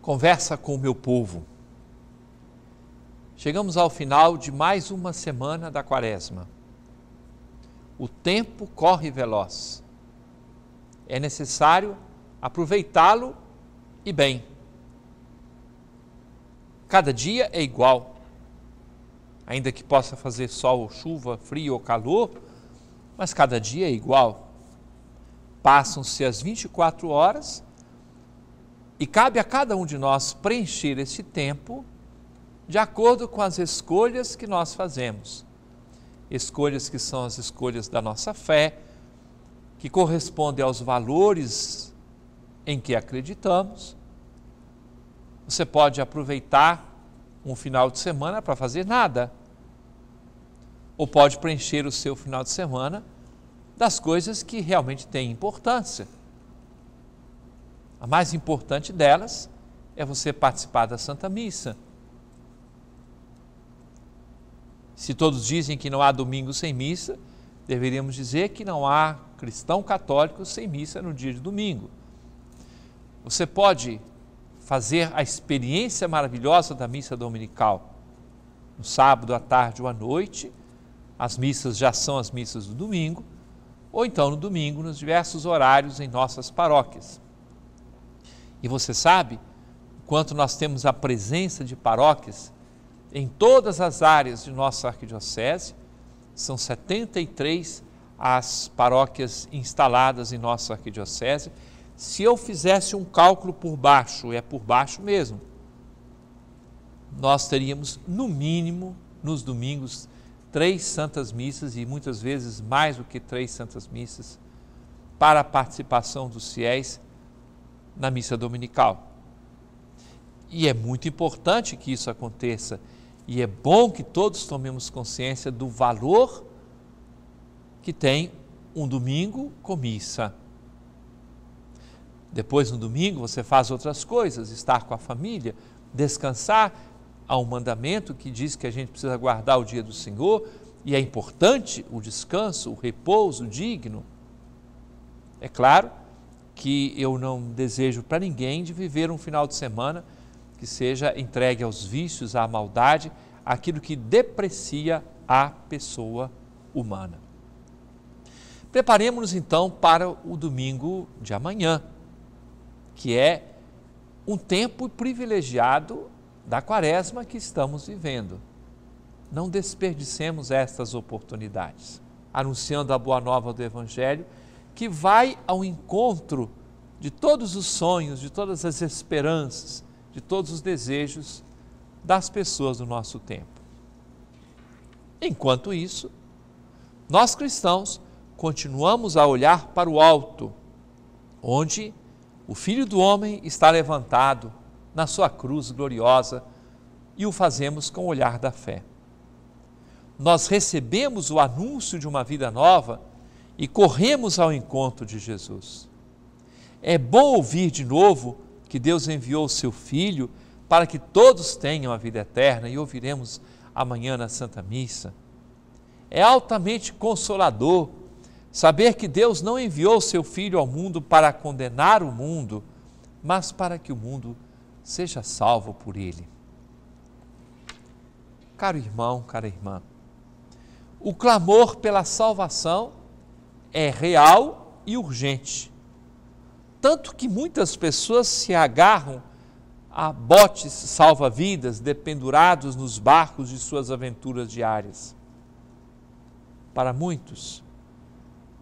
conversa com o meu povo. Chegamos ao final de mais uma semana da quaresma. O tempo corre veloz. É necessário aproveitá-lo e bem. Cada dia é igual. Ainda que possa fazer sol ou chuva, frio ou calor, mas cada dia é igual. Passam-se as 24 horas e cabe a cada um de nós preencher esse tempo de acordo com as escolhas que nós fazemos. Escolhas que são as escolhas da nossa fé, que correspondem aos valores em que acreditamos. Você pode aproveitar um final de semana para fazer nada, ou pode preencher o seu final de semana das coisas que realmente têm importância a mais importante delas é você participar da Santa Missa. Se todos dizem que não há domingo sem missa, deveríamos dizer que não há cristão católico sem missa no dia de domingo. Você pode fazer a experiência maravilhosa da missa dominical no sábado à tarde ou à noite. As missas já são as missas do domingo, ou então no domingo, nos diversos horários em nossas paróquias. E você sabe quanto nós temos a presença de paróquias em todas as áreas de nossa arquidiocese, são 73 as paróquias instaladas em nossa arquidiocese. Se eu fizesse um cálculo por baixo, é por baixo mesmo, nós teríamos, no mínimo, nos domingos, três santas missas e muitas vezes mais do que três santas missas para a participação dos fiéis na missa dominical. E é muito importante que isso aconteça. E é bom que todos tomemos consciência do valor que tem um domingo com missa. Depois, no domingo, você faz outras coisas, estar com a família, descansar. Há um mandamento que diz que a gente precisa guardar o dia do Senhor e é importante o descanso, o repouso digno. É claro que eu não desejo para ninguém de viver um final de semana que seja entregue aos vícios, à maldade, aquilo que deprecia a pessoa humana. Preparemos-nos então para o domingo de amanhã, que é um tempo privilegiado da quaresma que estamos vivendo. Não desperdicemos estas oportunidades. Anunciando a boa nova do Evangelho, que vai ao encontro de todos os sonhos, de todas as esperanças, de todos os desejos das pessoas do nosso tempo. Enquanto isso, nós cristãos continuamos a olhar para o alto, onde o Filho do Homem está levantado na sua cruz gloriosa e o fazemos com o olhar da fé. Nós recebemos o anúncio de uma vida nova e corremos ao encontro de Jesus. É bom ouvir de novo que Deus enviou o seu Filho para que todos tenham a vida eterna e ouviremos amanhã na Santa Missa. É altamente consolador saber que Deus não enviou seu Filho ao mundo para condenar o mundo, mas para que o mundo seja salvo por ele. Caro irmão, cara irmã, o clamor pela salvação é real e urgente. Tanto que muitas pessoas se agarram a botes salva-vidas dependurados nos barcos de suas aventuras diárias. Para muitos,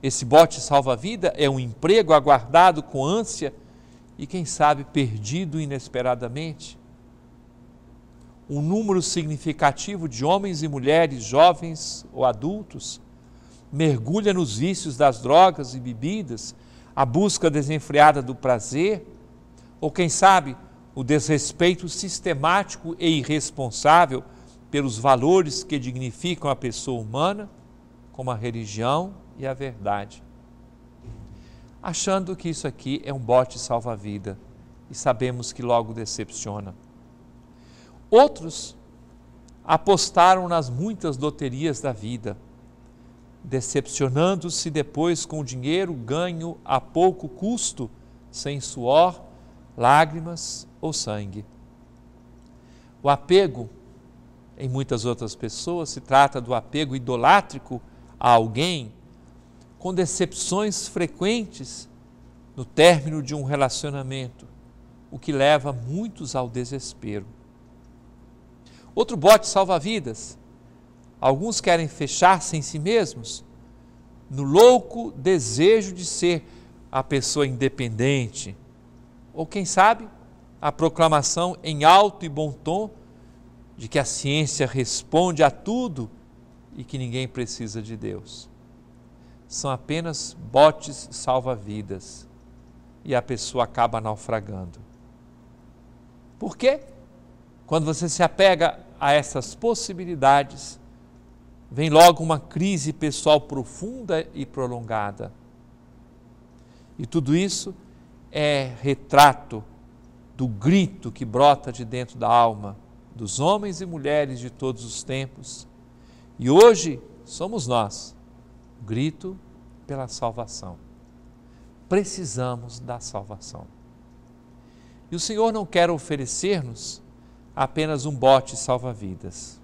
esse bote salva-vida é um emprego aguardado com ânsia e, quem sabe, perdido inesperadamente. Um número significativo de homens e mulheres, jovens ou adultos, mergulha nos vícios das drogas e bebidas, a busca desenfreada do prazer, ou quem sabe, o desrespeito sistemático e irresponsável pelos valores que dignificam a pessoa humana, como a religião e a verdade. Achando que isso aqui é um bote salva-vida e sabemos que logo decepciona. Outros apostaram nas muitas loterias da vida decepcionando-se depois com o dinheiro ganho a pouco custo, sem suor, lágrimas ou sangue. O apego, em muitas outras pessoas, se trata do apego idolátrico a alguém, com decepções frequentes no término de um relacionamento, o que leva muitos ao desespero. Outro bote salva-vidas Alguns querem fechar-se em si mesmos no louco desejo de ser a pessoa independente, ou quem sabe, a proclamação em alto e bom tom de que a ciência responde a tudo e que ninguém precisa de Deus. São apenas botes salva-vidas e a pessoa acaba naufragando. Por quê? Quando você se apega a essas possibilidades, Vem logo uma crise pessoal profunda e prolongada. E tudo isso é retrato do grito que brota de dentro da alma dos homens e mulheres de todos os tempos. E hoje somos nós, grito pela salvação. Precisamos da salvação. E o Senhor não quer oferecer-nos apenas um bote salva-vidas.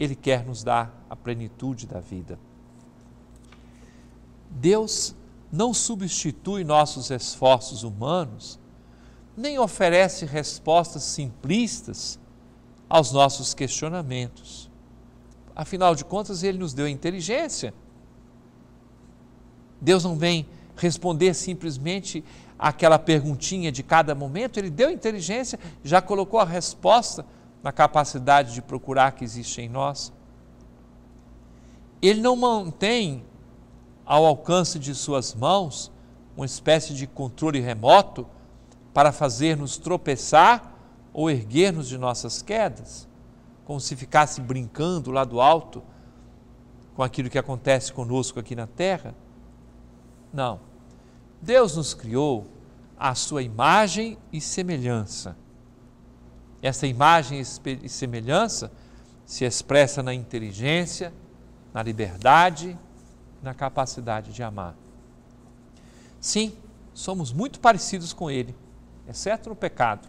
Ele quer nos dar a plenitude da vida. Deus não substitui nossos esforços humanos, nem oferece respostas simplistas aos nossos questionamentos. Afinal de contas, Ele nos deu inteligência. Deus não vem responder simplesmente aquela perguntinha de cada momento, Ele deu inteligência, já colocou a resposta na capacidade de procurar que existe em nós. Ele não mantém ao alcance de suas mãos uma espécie de controle remoto para fazer-nos tropeçar ou erguer-nos de nossas quedas, como se ficasse brincando lá do alto com aquilo que acontece conosco aqui na terra. Não. Deus nos criou à sua imagem e semelhança. Essa imagem e semelhança se expressa na inteligência, na liberdade, na capacidade de amar. Sim, somos muito parecidos com ele, exceto no pecado.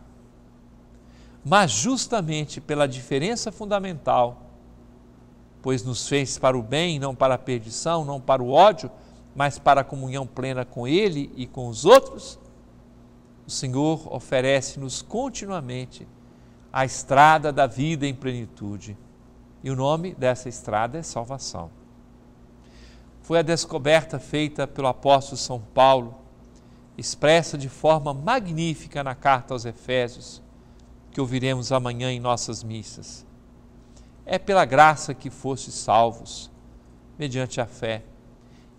Mas justamente pela diferença fundamental, pois nos fez para o bem, não para a perdição, não para o ódio, mas para a comunhão plena com ele e com os outros, o Senhor oferece-nos continuamente a estrada da vida em plenitude. E o nome dessa estrada é salvação. Foi a descoberta feita pelo apóstolo São Paulo, expressa de forma magnífica na carta aos Efésios, que ouviremos amanhã em nossas missas. É pela graça que fostes salvos, mediante a fé.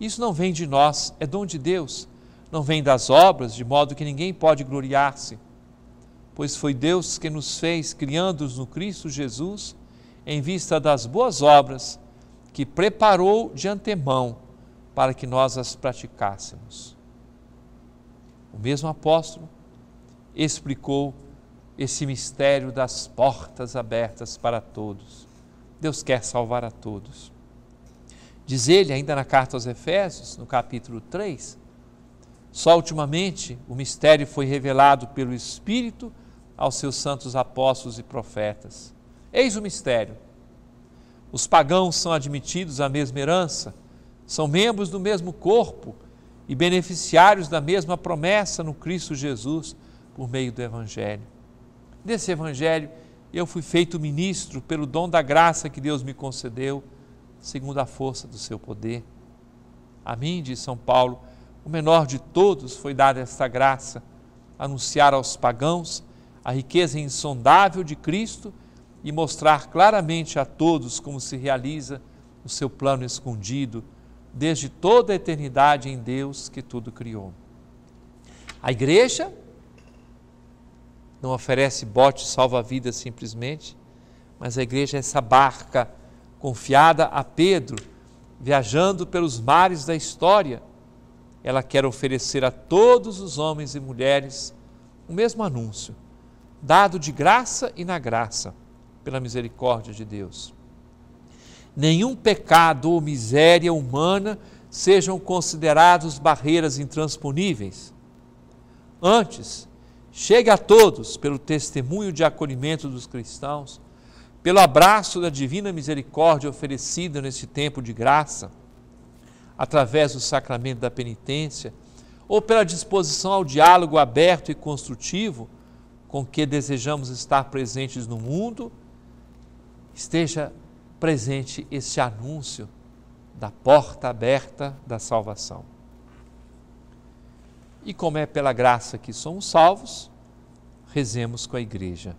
Isso não vem de nós, é dom de Deus, não vem das obras, de modo que ninguém pode gloriar-se pois foi Deus que nos fez, criando-os no Cristo Jesus, em vista das boas obras que preparou de antemão para que nós as praticássemos. O mesmo apóstolo explicou esse mistério das portas abertas para todos. Deus quer salvar a todos. Diz ele, ainda na carta aos Efésios, no capítulo 3, só ultimamente o mistério foi revelado pelo Espírito aos seus santos apóstolos e profetas. Eis o mistério. Os pagãos são admitidos à mesma herança, são membros do mesmo corpo e beneficiários da mesma promessa no Cristo Jesus por meio do Evangelho. Nesse Evangelho, eu fui feito ministro pelo dom da graça que Deus me concedeu, segundo a força do seu poder. A mim, diz São Paulo, o menor de todos foi dada esta graça, anunciar aos pagãos a riqueza insondável de Cristo e mostrar claramente a todos como se realiza o seu plano escondido desde toda a eternidade em Deus que tudo criou. A igreja não oferece bote salva-vidas simplesmente, mas a igreja é essa barca confiada a Pedro, viajando pelos mares da história. Ela quer oferecer a todos os homens e mulheres o mesmo anúncio dado de graça e na graça, pela misericórdia de Deus. Nenhum pecado ou miséria humana sejam considerados barreiras intransponíveis. Antes, chegue a todos pelo testemunho de acolhimento dos cristãos, pelo abraço da divina misericórdia oferecida neste tempo de graça, através do sacramento da penitência, ou pela disposição ao diálogo aberto e construtivo com que desejamos estar presentes no mundo, esteja presente este anúncio da porta aberta da salvação. E como é pela graça que somos salvos, rezemos com a igreja.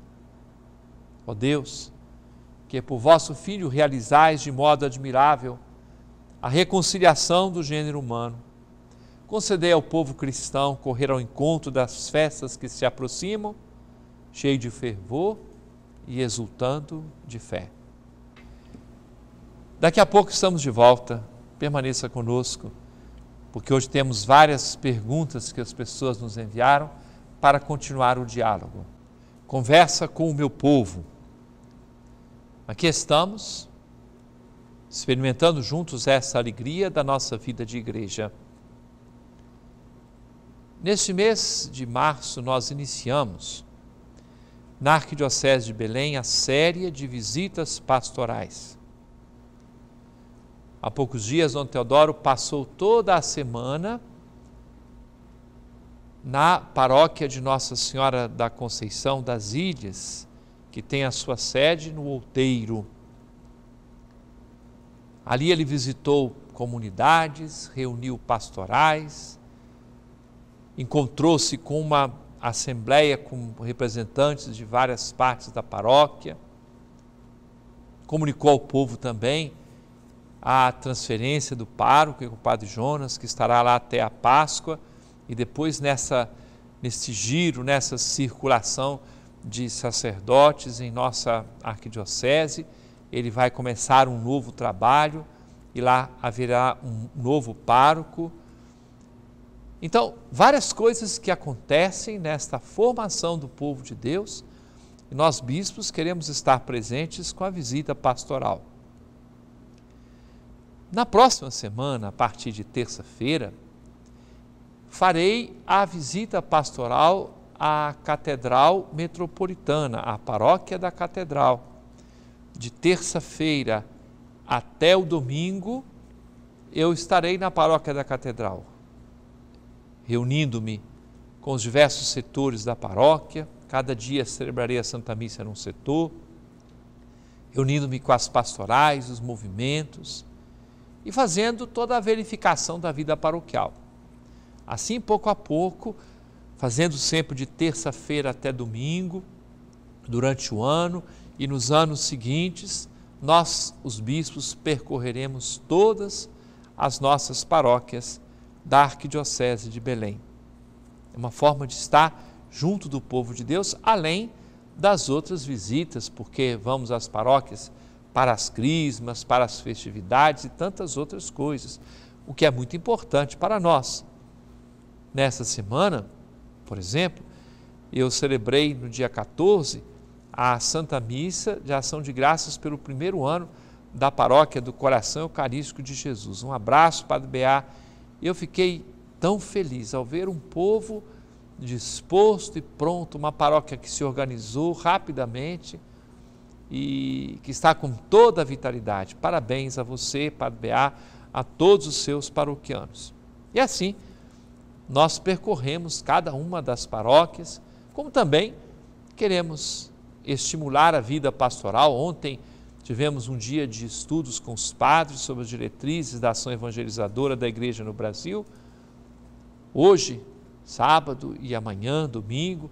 Ó oh Deus, que por vosso Filho realizais de modo admirável a reconciliação do gênero humano, concedei ao povo cristão correr ao encontro das festas que se aproximam cheio de fervor e exultando de fé. Daqui a pouco estamos de volta. Permaneça conosco, porque hoje temos várias perguntas que as pessoas nos enviaram para continuar o diálogo. Conversa com o meu povo. Aqui estamos, experimentando juntos essa alegria da nossa vida de igreja. Neste mês de março, nós iniciamos na Arquidiocese de Belém a série de visitas pastorais. Há poucos dias, Dom Teodoro passou toda a semana na paróquia de Nossa Senhora da Conceição das Ilhas, que tem a sua sede no Outeiro. Ali ele visitou comunidades, reuniu pastorais, encontrou-se com uma assembleia com representantes de várias partes da paróquia, comunicou ao povo também a transferência do pároco, o padre Jonas, que estará lá até a Páscoa, e depois nessa nesse giro, nessa circulação de sacerdotes em nossa arquidiocese, ele vai começar um novo trabalho e lá haverá um novo pároco então, várias coisas que acontecem nesta formação do povo de Deus, e nós bispos queremos estar presentes com a visita pastoral. Na próxima semana, a partir de terça-feira, farei a visita pastoral à Catedral Metropolitana, à paróquia da Catedral, de terça-feira até o domingo, eu estarei na paróquia da Catedral reunindo-me com os diversos setores da paróquia. Cada dia celebrarei a Santa Missa num setor, reunindo-me com as pastorais, os movimentos e fazendo toda a verificação da vida paroquial. Assim, pouco a pouco, fazendo sempre de terça-feira até domingo, durante o ano e nos anos seguintes, nós, os bispos, percorreremos todas as nossas paróquias da Arquidiocese de Belém. É uma forma de estar junto do povo de Deus, além das outras visitas, porque vamos às paróquias para as crismas, para as festividades e tantas outras coisas, o que é muito importante para nós. Nessa semana, por exemplo, eu celebrei no dia 14 a Santa Missa de Ação de Graças pelo primeiro ano da Paróquia do Coração Eucarístico de Jesus. Um abraço, Padre Beá e eu fiquei tão feliz ao ver um povo disposto e pronto, uma paróquia que se organizou rapidamente e que está com toda a vitalidade. Parabéns a você, Padre Beá, a todos os seus paroquianos. E assim, nós percorremos cada uma das paróquias, como também queremos estimular a vida pastoral. Ontem, Tivemos um dia de estudos com os padres sobre as diretrizes da ação evangelizadora da igreja no Brasil. Hoje, sábado e amanhã, domingo,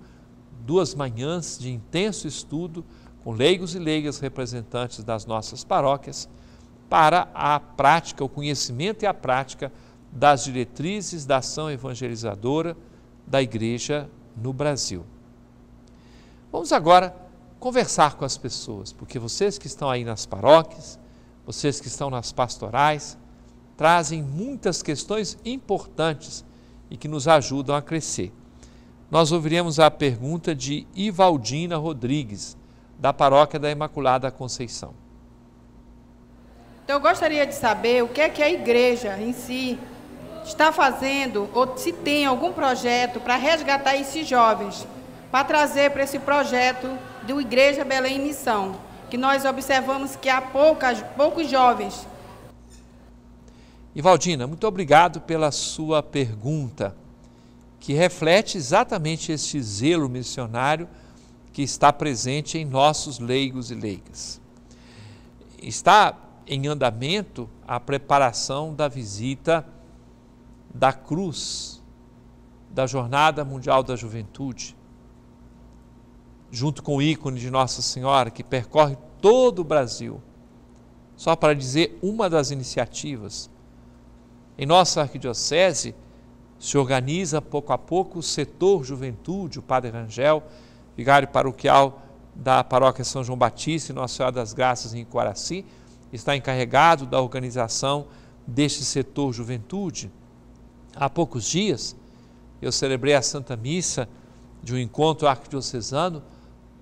duas manhãs de intenso estudo com leigos e leigas representantes das nossas paróquias para a prática, o conhecimento e a prática das diretrizes da ação evangelizadora da igreja no Brasil. Vamos agora conversar com as pessoas, porque vocês que estão aí nas paróquias, vocês que estão nas pastorais, trazem muitas questões importantes e que nos ajudam a crescer. Nós ouviremos a pergunta de Ivaldina Rodrigues, da paróquia da Imaculada Conceição. Então, eu gostaria de saber o que é que a igreja em si está fazendo ou se tem algum projeto para resgatar esses jovens, para trazer para esse projeto do Igreja Belém Missão, que nós observamos que há poucas, poucos jovens. Ivaldina, muito obrigado pela sua pergunta, que reflete exatamente este zelo missionário que está presente em nossos leigos e leigas. Está em andamento a preparação da visita da Cruz, da Jornada Mundial da Juventude, junto com o ícone de Nossa Senhora, que percorre todo o Brasil, só para dizer uma das iniciativas. Em nossa arquidiocese, se organiza pouco a pouco o setor juventude, o Padre Rangel, vigário paroquial da paróquia São João Batista e Nossa Senhora das Graças em Coraci, está encarregado da organização deste setor juventude. Há poucos dias eu celebrei a Santa Missa de um encontro arquidiocesano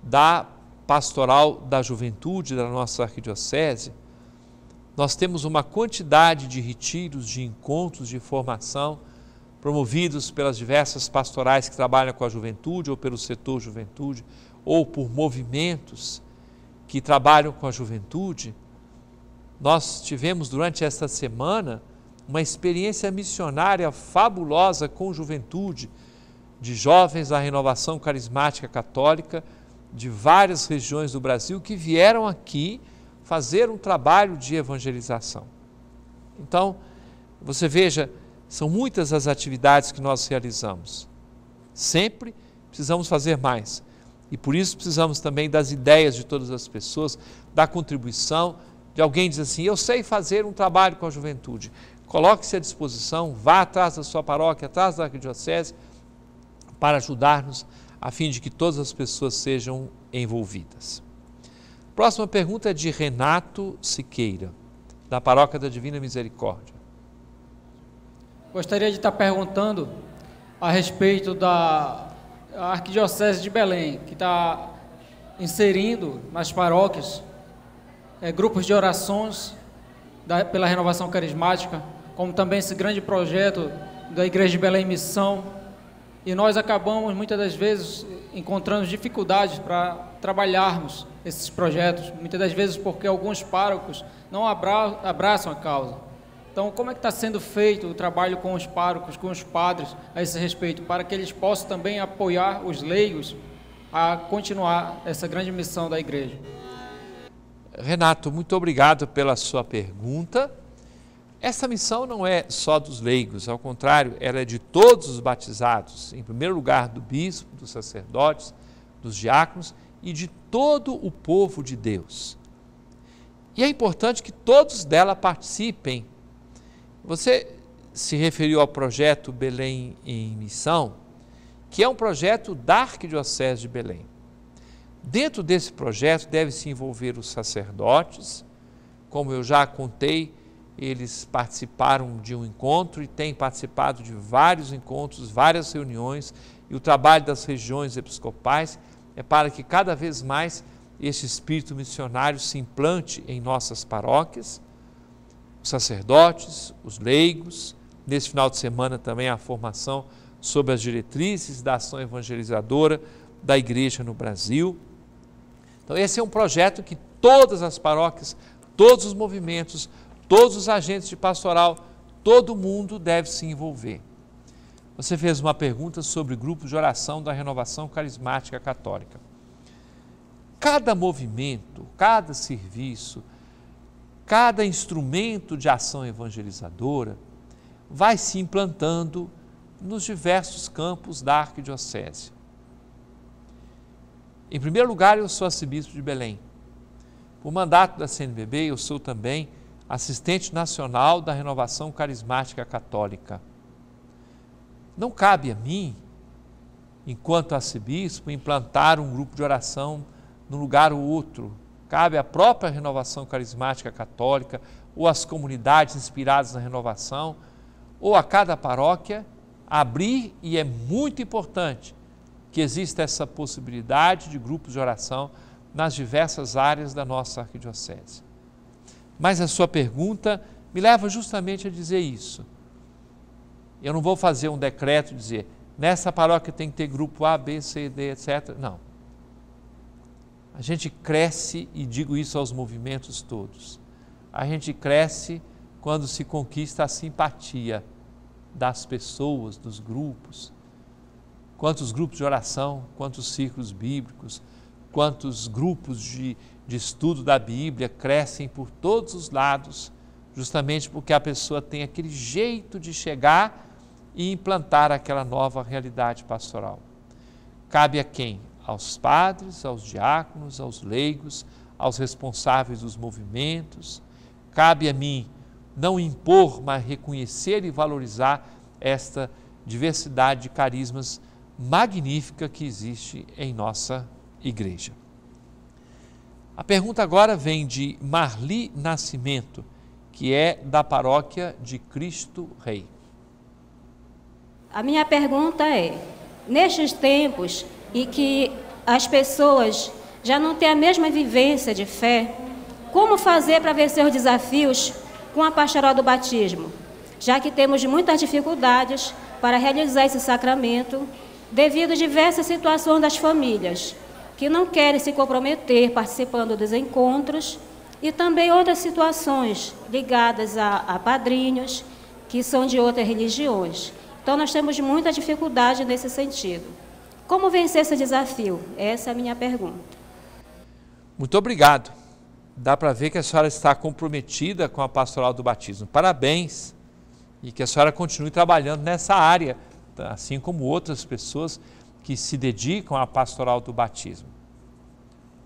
da pastoral da juventude da nossa arquidiocese, nós temos uma quantidade de retiros, de encontros, de formação promovidos pelas diversas pastorais que trabalham com a juventude, ou pelo setor juventude, ou por movimentos que trabalham com a juventude. Nós tivemos durante esta semana uma experiência missionária fabulosa com juventude, de jovens da renovação carismática católica de várias regiões do Brasil que vieram aqui fazer um trabalho de evangelização. Então, você veja, são muitas as atividades que nós realizamos. Sempre precisamos fazer mais. E por isso precisamos também das ideias de todas as pessoas, da contribuição, de alguém diz assim: Eu sei fazer um trabalho com a juventude. Coloque-se à disposição, vá atrás da sua paróquia, atrás da arquidiocese, para ajudar-nos a fim de que todas as pessoas sejam envolvidas. Próxima pergunta é de Renato Siqueira, da Paróquia da Divina Misericórdia. Gostaria de estar perguntando a respeito da Arquidiocese de Belém, que está inserindo nas paróquias é, grupos de orações da, pela renovação carismática, como também esse grande projeto da Igreja de Belém Missão, e nós acabamos muitas das vezes encontrando dificuldades para trabalharmos esses projetos, muitas das vezes porque alguns párocos não abraçam a causa. Então, como é que está sendo feito o trabalho com os párocos, com os padres a esse respeito, para que eles possam também apoiar os leigos a continuar essa grande missão da igreja? Renato, muito obrigado pela sua pergunta. Essa missão não é só dos leigos, ao contrário, ela é de todos os batizados, em primeiro lugar do bispo, dos sacerdotes, dos diáconos e de todo o povo de Deus. E é importante que todos dela participem. Você se referiu ao projeto Belém em Missão, que é um projeto da Arquidiocese de Belém. Dentro desse projeto deve se envolver os sacerdotes, como eu já contei, eles participaram de um encontro e têm participado de vários encontros, várias reuniões, e o trabalho das regiões episcopais é para que cada vez mais esse espírito missionário se implante em nossas paróquias, os sacerdotes, os leigos. Nesse final de semana também a formação sobre as diretrizes da ação evangelizadora da igreja no Brasil. Então, esse é um projeto que todas as paróquias, todos os movimentos, todos os agentes de pastoral, todo mundo deve se envolver. Você fez uma pergunta sobre grupos de oração da renovação carismática católica. Cada movimento, cada serviço, cada instrumento de ação evangelizadora vai se implantando nos diversos campos da arquidiocese. Em primeiro lugar, eu sou arcebispo de Belém. Por mandato da CNBB, eu sou também assistente nacional da renovação carismática católica. Não cabe a mim, enquanto arcebispo, implantar um grupo de oração num lugar ou outro. Cabe à própria renovação carismática católica, ou às comunidades inspiradas na renovação, ou a cada paróquia abrir, e é muito importante que exista essa possibilidade de grupos de oração nas diversas áreas da nossa arquidiocese. Mas a sua pergunta me leva justamente a dizer isso. Eu não vou fazer um decreto dizer nessa paróquia tem que ter grupo A, B, C, D, etc. Não. A gente cresce, e digo isso aos movimentos todos, a gente cresce quando se conquista a simpatia das pessoas, dos grupos. Quantos grupos de oração, quantos círculos bíblicos, quantos grupos de, de estudo da Bíblia crescem por todos os lados, justamente porque a pessoa tem aquele jeito de chegar e implantar aquela nova realidade pastoral. Cabe a quem? Aos padres, aos diáconos, aos leigos, aos responsáveis dos movimentos. Cabe a mim não impor, mas reconhecer e valorizar esta diversidade de carismas magnífica que existe em nossa igreja. A pergunta agora vem de Marli Nascimento, que é da paróquia de Cristo Rei. A minha pergunta é: nestes tempos em que as pessoas já não têm a mesma vivência de fé, como fazer para vencer os desafios com a pastoral do batismo, já que temos muitas dificuldades para realizar esse sacramento devido a diversas situações das famílias? que não querem se comprometer participando dos encontros e também outras situações ligadas a, a padrinhos que são de outras religiões. Então, nós temos muita dificuldade nesse sentido. Como vencer esse desafio? Essa é a minha pergunta. Muito obrigado. Dá para ver que a senhora está comprometida com a pastoral do batismo. Parabéns. E que a senhora continue trabalhando nessa área, tá? assim como outras pessoas que se dedicam à pastoral do batismo.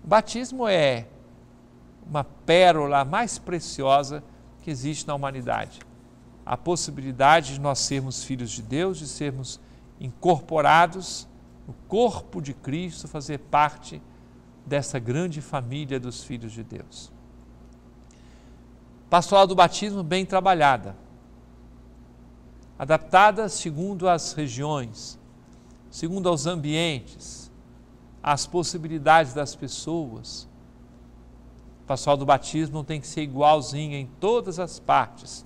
O batismo é uma pérola mais preciosa que existe na humanidade. A possibilidade de nós sermos filhos de Deus, de sermos incorporados no corpo de Cristo, fazer parte dessa grande família dos filhos de Deus. Pastoral do batismo bem trabalhada, adaptada segundo as regiões, segundo aos ambientes, às possibilidades das pessoas. O pessoal do batismo não tem que ser igualzinho em todas as partes.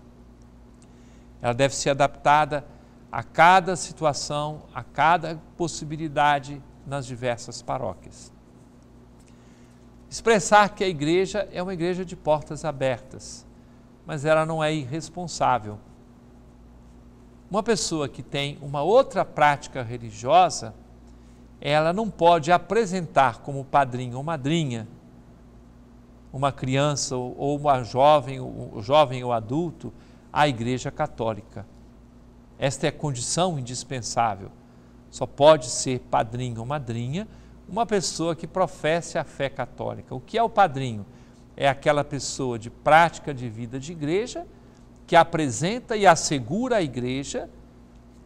Ela deve ser adaptada a cada situação, a cada possibilidade nas diversas paróquias. Expressar que a igreja é uma igreja de portas abertas, mas ela não é irresponsável uma pessoa que tem uma outra prática religiosa, ela não pode apresentar como padrinho ou madrinha uma criança ou uma jovem, ou jovem ou adulto à Igreja Católica. Esta é a condição indispensável. Só pode ser padrinho ou madrinha uma pessoa que professe a fé católica. O que é o padrinho? É aquela pessoa de prática de vida de igreja que apresenta e assegura à igreja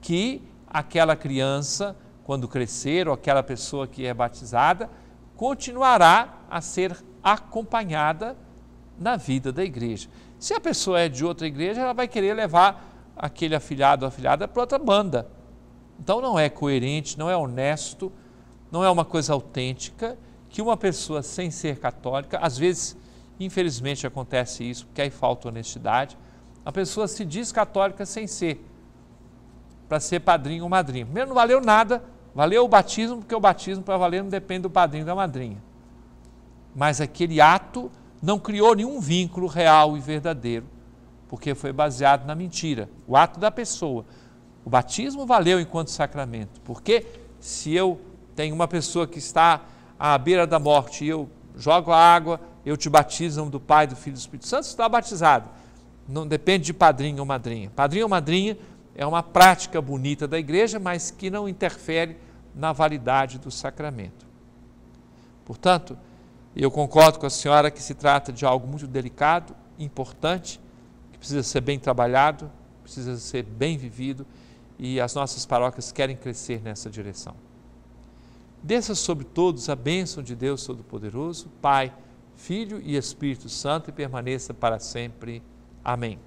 que aquela criança, quando crescer, ou aquela pessoa que é batizada, continuará a ser acompanhada na vida da igreja. Se a pessoa é de outra igreja, ela vai querer levar aquele afilhado ou afilhada para outra banda. Então não é coerente, não é honesto, não é uma coisa autêntica que uma pessoa sem ser católica, às vezes, infelizmente acontece isso, porque aí falta honestidade, a pessoa se diz católica sem ser, para ser padrinho ou madrinha. Primeiro, não valeu nada, valeu o batismo, porque o batismo para valer não depende do padrinho da madrinha. Mas aquele ato não criou nenhum vínculo real e verdadeiro, porque foi baseado na mentira, o ato da pessoa. O batismo valeu enquanto sacramento, porque se eu tenho uma pessoa que está à beira da morte e eu jogo a água, eu te batizo do Pai, do Filho e do Espírito Santo, está batizado não depende de padrinho ou madrinha. Padrinho ou madrinha é uma prática bonita da igreja, mas que não interfere na validade do sacramento. Portanto, eu concordo com a senhora que se trata de algo muito delicado, importante, que precisa ser bem trabalhado, precisa ser bem vivido e as nossas paróquias querem crescer nessa direção. Desça sobre todos a bênção de Deus Todo-Poderoso, Pai, Filho e Espírito Santo e permaneça para sempre. Amém.